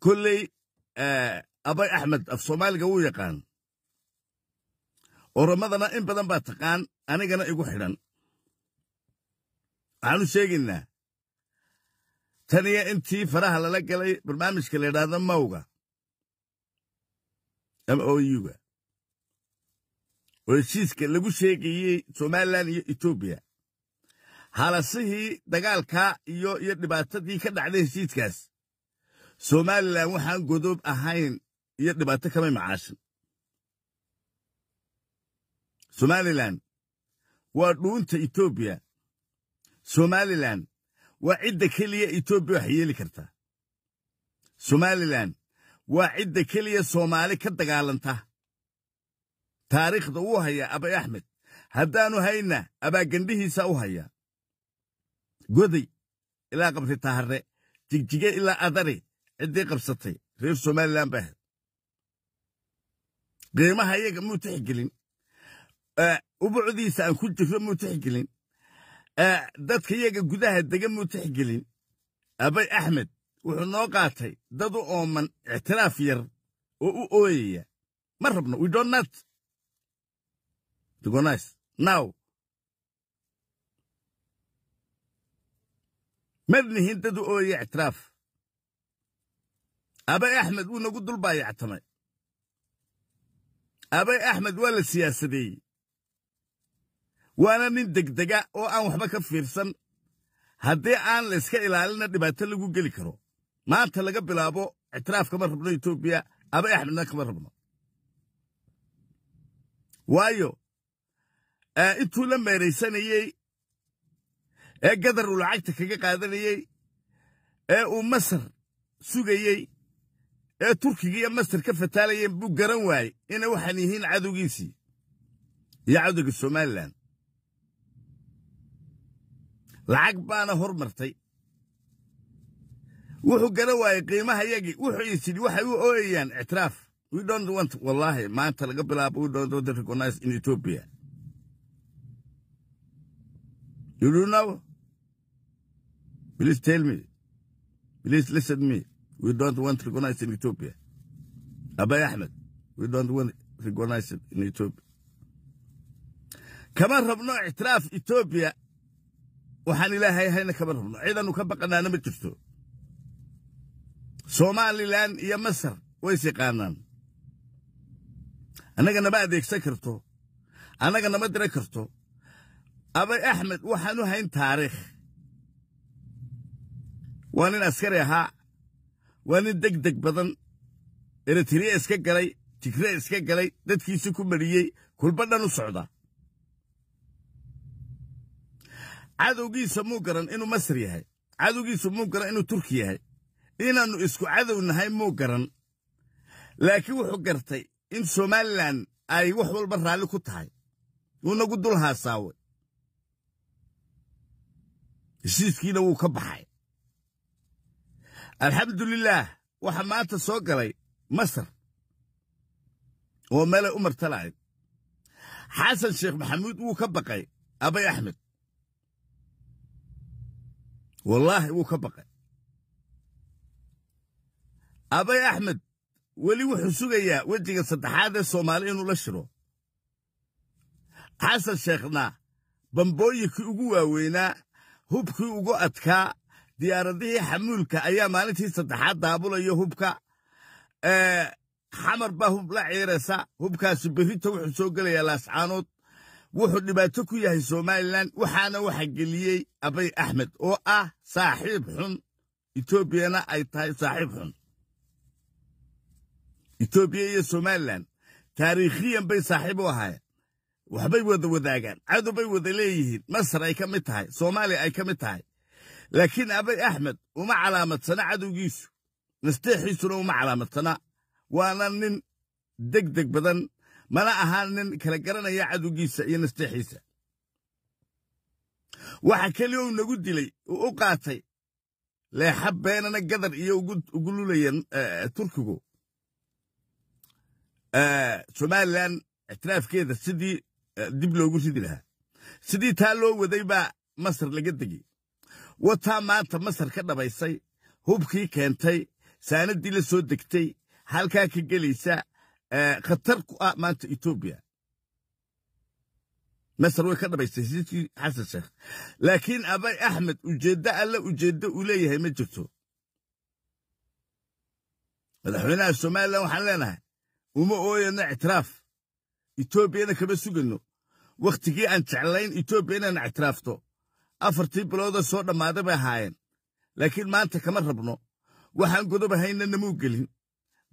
kolley eh, abay axmed af soomaaliga wuu yaqaan oromadana in badan baa taqaan anigana igu xidhan waxaanu sheegaynaa taniya intii faraha lala galay barnaamijka la yidhaahdo mawga ama oyuga oo heshiiska lagu sheegayey somalilan iyo etoobiya halasihii dagaalka iyo iyo dhibaatadii ka dhacday heshiiskaas somalilan waxaan godob ahayn iyo dhibaato kamay macaashin somalilan waa dhuunta etoobiya somalilan waa cidda keliya etoobiya wax yeeli karta somalilan waa cidda keliya soomaali ka dagaalanta taariikhda uu hayaa abay axmed haddaanu hayna abaagandhihiisa u hayaa goday ilaa qabritahare jigjige ilaa adare ciddii qabsatay reer somalilan baa ahayd qiimaha iyaga muu tixgelin ubucdiisa aan ku jirro muu tixgelin dadka iyaga gudaha dega muu tixgelin abay axmed wuxuu noo qaatay dad u ooman ictiraaf yar oo u ooyaya ma rabno we don't not now madnihin dad u ooyaya ictiraaf abay axmed wuu nagu dul baayactamay abay axmed waa la siyaasadeeyey waana nin degdega oo aan waxba ka fiirsan haddii aan la iska ilaalina dhibaato lagu geli karo maanta laga bilaabo ictiraaf kama rabno etoobiya abay axmedna kama rabno waayo intuu la meeraysanayey ee gadar uu lacagta kaga qaadanayey ee uu masar sugayey ee turkiga iyo masar ka fataalayeen buu garan waayey ina waxaan yihiin cadowgiisii iyo cadowga somalilan lacag baana hormartay wuxuu garan waayey qiimaha yagii wuxuu isidhi waxay u ooyayaan ictiraaf we don't want wallaahi maanta laga bilaabo we don't want recognize in ethiopia you do know please tell me please listen me We don't want recognition in Ethiopia. Abiy Ahmed, we don't want recognition in Ethiopia. كما ربنا اعتراف إثيوبيا وحن لا هي هنا كما ربنا أيضا وكبق أنا ما تشتو سومالي لان يا مصر ويسي قانان أنا كنا بعد يكسكرتو أنا كنا ما دركرتو أبي أحمد وحنو هين تاريخ وأنا عسكري ها waa nin deg deg badan eritrea iska galay tigre iska galay dadkiisi ku mariyey kulbadhan u socda cadowgiisa muu garan inuu masr yahay cadowgiisa muu garan inuu turki yahay inaannu isku cadow nahay muu garan laakiin wuxuu gartay in somalilan ay wax walba raalli ku tahay wuu nagu dul haasaawe heshiiskiina wuu ka baxay alxamdulilaah waxaa maanta soo galay masar oo meelay umar talahayd xasan sheekh maxamuud wuu ka baqay abay axmed wallaahi wuu ka baqay abay axmed weli wuxuu sugayaa wejiga saddexaad ee soomaali inuu la shiro xasan sheekhna bambooyinkii ugu waaweynaa hubkii ugu adkaa diyaaradihii xamuulka ayaa maalintii saddexaad daabulaya hubka xamar baa hub la ciiraysa hubkaasi berrinta wuxuu soo gelayaa laascaanood wuxuu dhibaato ku yahay somalilan waxaana waxa geliyey abay axmed oo ah saaxiib xun etoobiyana ay tahay saaxiib xun etoobiya iyo somalilan taariikhiyan bay saaxiib u ahaayeen waxbay wada wadaagaan cadowbay wada leeyihiin masar ay ka mid tahay soomaaliya ay ka mid tahay laakiin abay axmed uma calaamadsana cadowgiisu nasteexiisuna uma calaamadsana waana nin deg deg badan mana ahaa nin kala garanaya cadowgiisa iyo nasteexiisa waxa keli uu nagu dilay uu u qaatay leexa beenana gadar iyo ugu lulaya eh, turkigu eh, somalilan ictiraafkeeda sidii eh, dib loogu ridi lahaa sidii taa loo waday baa masar laga degey wataa maanta masar ka dhabaysay hubkii keentay saanaddii la soo degtay halkaa ka gelaysa khatar ku ah maanta etoobiya masar way ka dhabaysay hididkii xasan sheekh laakiin abay axmed ujeeddo alle ujeeddo uu leeyahay ma jirto madaxweynaha somalilan waxaan leenahay uma ooyano ictiraaf etoobiyana kama sugano wakhtigii aan jeclayn etoobiya inaan ictiraafto afartii bilooda soo dhammaaday bay ahaayeen laakiin maanta kama rabno waxaan godobahaynna namuu gelin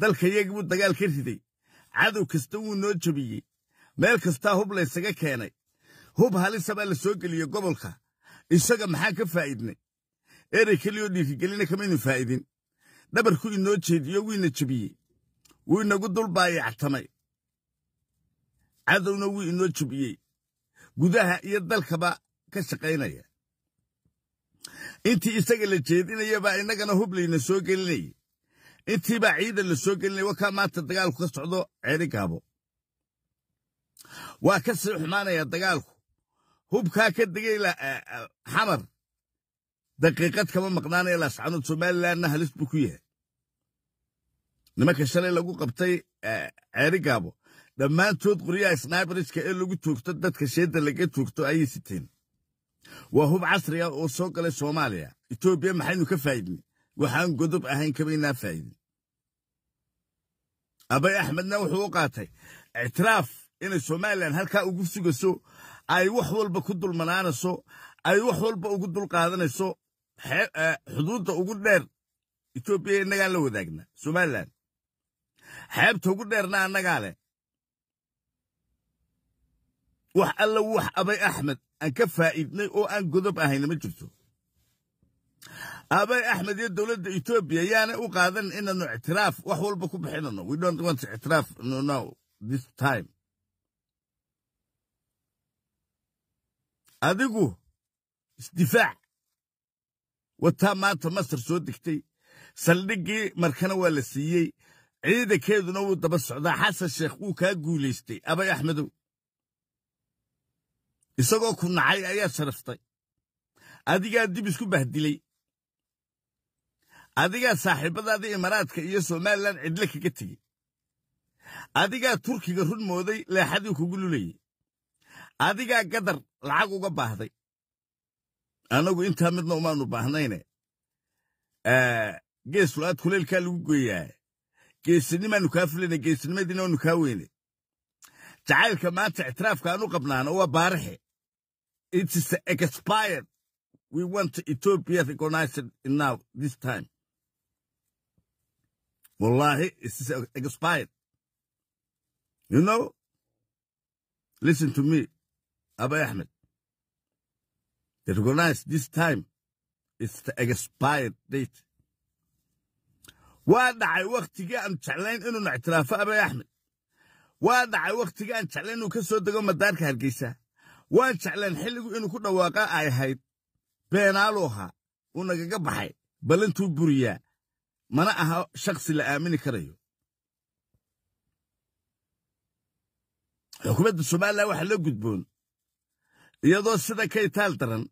dalkayagii buu dagaal ka riday cadow kasta wuu noo jabiyey meel kastaa hub laysaga keenay hub halisa baa la soo geliyey gobolka isaga maxaan ka faa'idnay erey keliyoo dhiirigelina kamaynu faa'idin dhabarku inoo jeediyo wiina jabiyey wuu inagu dulbaayactamay cadowna wuu inoo jabiyey gudaha iyo dalkaba ka shaqaynaya intii isaga la jeedinaya baa innagana hublayna soo gelinayay intii baa ciidan la soo gelinaya wakaa maanta dagaalku ka socdo ceeri gaabo waa ka sii xumaanaya dagaalku hubkaa ka degay eh, eh, xamar daqiiqad kama maqnaanaya laascanood somalilanna halis buu ku yahay nimanka shalay lagu qabtay eh, ceeri gaabo dhammaantood qoryaha snaibariska ee lagu toogto dadka sheedda laga toogto ayay siteen waa hub casriga ah oo soo galay soomaaliya etoobiya maxaynu ka faa'idnay waxaan godob ahayn kabaynaa faa'idin abay axmedna wuxuu u qaatay ictiraaf inay somalilan halkaa ugu sugayso ay wax walba ku dulmanaanayso ay wax walba ugu dulqaadanayso e, xuduudda ugu dheer etoobiya innagaan la wadaagna somalilan xeebta ugu dheerna annagaa leh wax alla wax abay axmed aan ka faa'iidnay oo aan godob ahayna ma jirto aabay axmed iyo dowladda etoobiya yaana u qaadan inaanu ictiraaf wax walba ku bixinano we don't want ictiraaf no now this time adigu isdifaac wataa maanta masar soo degtay saldhiggii markana waa la siiyey ciidankeeduna wuu daba socdaa xasan sheekh wuu kaa guulaystay abay axmedow isagoo ku nacay ayaa sharaftay adigaa dib isku bahdilay adigaa saaxiibbadaadii imaaraadka iyo somalilan cidle kaga tegey adigaa turkiga run mooday leexadii kugu lulayey adigaa gadar lacag uga baahday anagu intaa midna umaanu baahnayne gees lo-aad kuleelkaa lagu geeyaa geesinimaanu kaa fulayna geesinimadiina waanu kaa weyne jacaylka maanta ictiraafka aanu qabnaana waa baaraxe It is expired. We want Ethiopia recognized now, this time. Wallahi, it is expired. You know? Listen to me, Abu Ahmed. Recognize this time. It's the expired date. waa dhacay wakhtigii aan jeclayn inuun ictiraafo abay axmed waa dhacay wakhtigii aan jeclayn inuu ka soo dego madaarka hargeysa waan jecleen xilligu inuu ku dhawaaqa ay ahayd beenaaluu ahaa uu nagaga baxay ballantuu buriyaa mana aha shakhsi la aamini karayo xukuumadda soomaaliya waxaa la gudboon iyadoo sida kay taal daran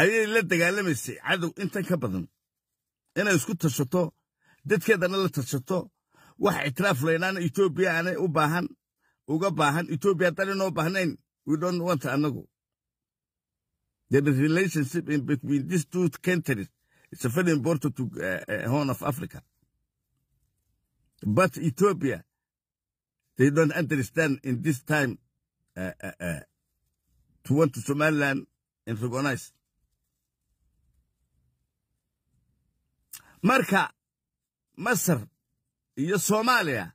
ayay la dagaalamaysay cadow intan ka badan inay isku tashato dadkeedana la tashato wax ictiraaf laynaana etoobiya aanay u baahan uga baahan etoobiya haddaanay noo baahnayn We don't want anagu. There is relationship in between these two countries. It's very important to uh, uh, Horn of Africa. But Ethiopia, they don't understand in this time uh, uh, uh, to want Somaliland and recognize. marka masar iyo soomaaliya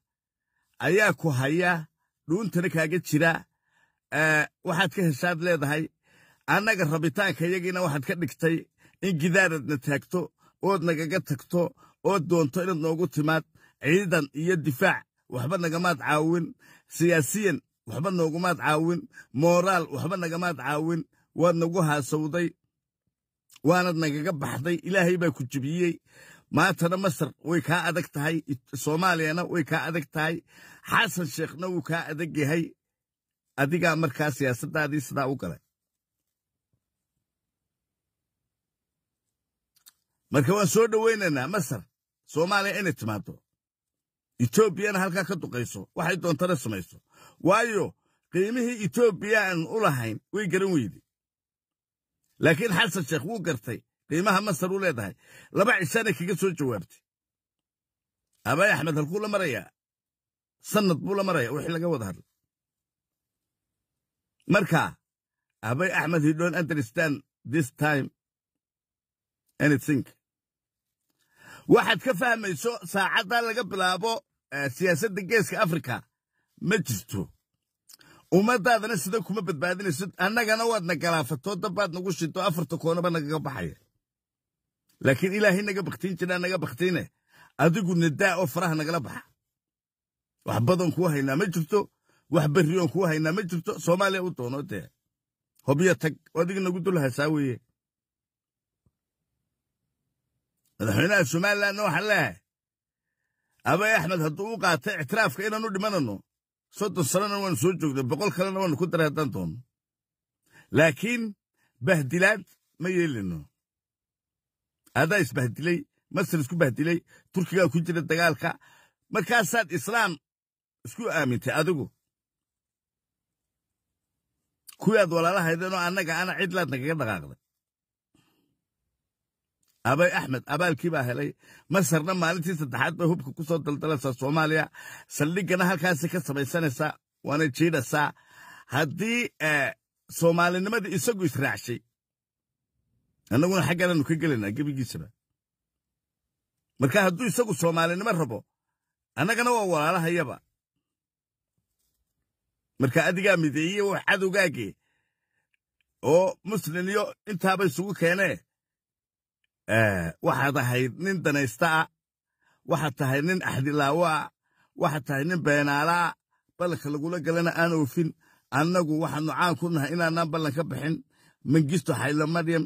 ayaa ku haya dhuuntana kaaga jira Eh, waxaad ka heshaad leedahay annaga rabitaanka yagiina waxaad ka dhigtay in gidaaradna taagto ood nagaga tagto ood doonto inaad noogu timaad ciidan iyo difaac waxba nagamaad caawin siyaasiyan waxba noogumaad caawin mooraal waxba nagamaad caawin waad nagu haasawday waanad nagaga baxday ilaahay baa ku jibiyey maantana masar way kaa adag tahay soomaaliyana way kaa adag tahay xasan sheekhna wuu kaa adag yahay adigaa markaa siyaasadaadii sidaa u galay marka waan soo dhowaynaynaa masar soomaaliya inay timaado etoobiyana halkaa ka duqayso waxay doontana samayso waayo qiimihii etoobiya aan u lahayn way garan weyde laakiin xasan sheekh wuu gartay qiimaha masar u leedahay laba cishaanay kaga soo jawaabtay abaay axmed halkuu la marayaa sanad buu la maraya wixii laga wada hadlay Marka, abay axmed he don't understand this time anything. waxaad ka fahmayso saacadda laga bilaabo eh, siyaasadda geeska afrika ma jirto ummaddaadana sida kuma badbaadinayso annagana waadna galaafatoo dabbaad nagu shinto afarta koonaba nagaga baxaya laakiin ilaahay naga baktiin jiraa naga bakhtiine adigu nadaa oo faraha nagala baxa wax badan kuu haynaa ma jirto wax berri oon kuu haynaa ma jirto soomaaliya u doono dee hobyo tag adiga nagu dul haysaa weeye madaxweynaha somalilanna waxa leehay abay axmed hadduu u qaatay ictiraafka inaanu dhimanano soddon sannana waanu soo joognay boqol kalena waanu ku dara haddaan doono laakiin bahdilaad ma yeelino adaa isbahdilay masar isku bahdilay turkigaa ku jira dagaalka markaasaad islaam isku aamintay adigu kuwii aad walaalahaydenoo annaga ana cidlaad nagaga dhaqaaqday abay axmed abaalkii baa helay masarna maalintii saddexaad bay hubka ku soo daldalaysaa soomaaliya saldhiggana halkaasi ka samaysanaysaa waana jiidhasaa haddii eh, soomaalinimadii isagu israacshay annaguna xaggananu ka gelaynaa gebigiisaba marka hadduu isagu soomaalinimo rabo annagana waa walaalahayaba marka adigaa mideeye oo cadowgaagii oo muslin intaaba isugu keene eh, waxaad ahayd nin danaysta ah waxaad tahay nin axdilaawo ah. waxaad tahay nin beenaala ah. ballanka lagula galana aan oofin annagu waxaanu caan ku nahay inaanaan ballan ka bixin mangisto xaylo maryam